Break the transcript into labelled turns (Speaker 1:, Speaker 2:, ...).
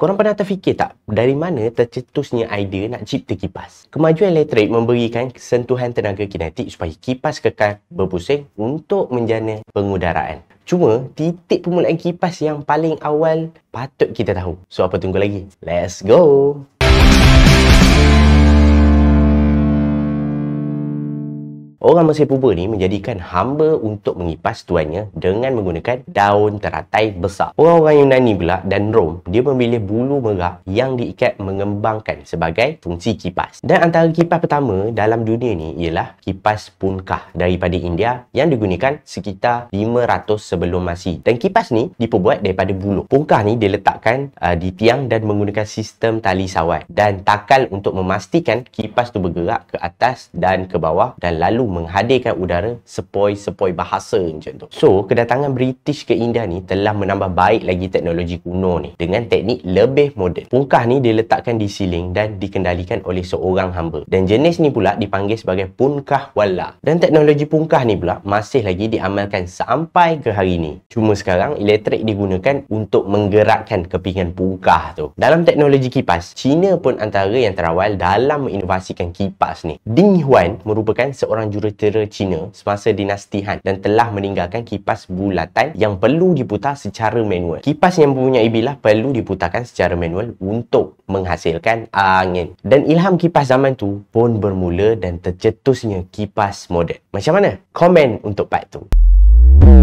Speaker 1: Korang pernah terfikir tak dari mana tercetusnya idea nak cipta kipas? Kemajuan elektrik memberikan sentuhan tenaga kinetik supaya kipas kekal berpusing untuk menjana pengudaraan. Cuma, titik permulaan kipas yang paling awal patut kita tahu. So, apa tunggu lagi? Let's go! Orang Mesir purba ni menjadikan hamba untuk mengipas tuannya dengan menggunakan daun teratai besar. Orang-orang Yunani pula dan Rom, dia memilih bulu merah yang diikat mengembangkan sebagai fungsi kipas. Dan antara kipas pertama dalam dunia ni ialah kipas punkah daripada India yang digunakan sekitar 500 sebelum masih. Dan kipas ni diperbuat daripada bulu. Punkah ni diletakkan uh, di tiang dan menggunakan sistem tali sawat dan takal untuk memastikan kipas tu bergerak ke atas dan ke bawah dan lalu menghadirkan udara sepoi-sepoi bahasa macam tu. So, kedatangan British ke India ni telah menambah baik lagi teknologi kuno ni dengan teknik lebih moden. Pungkah ni diletakkan di siling dan dikendalikan oleh seorang hamba. Dan jenis ni pula dipanggil sebagai pungkah wala. Dan teknologi pungkah ni pula masih lagi diamalkan sampai ke hari ni. Cuma sekarang, elektrik digunakan untuk menggerakkan kepingan pungkah tu. Dalam teknologi kipas, China pun antara yang terawal dalam menginovasikan kipas ni. Ding Huan merupakan seorang jurnalist jurutera Cina semasa dinasti Han dan telah meninggalkan kipas bulatan yang perlu diputar secara manual. Kipas yang mempunyai bilah perlu diputarkan secara manual untuk menghasilkan angin. Dan ilham kipas zaman tu pun bermula dan tercetusnya kipas moden. Macam mana? Komen untuk part tu. Hmm.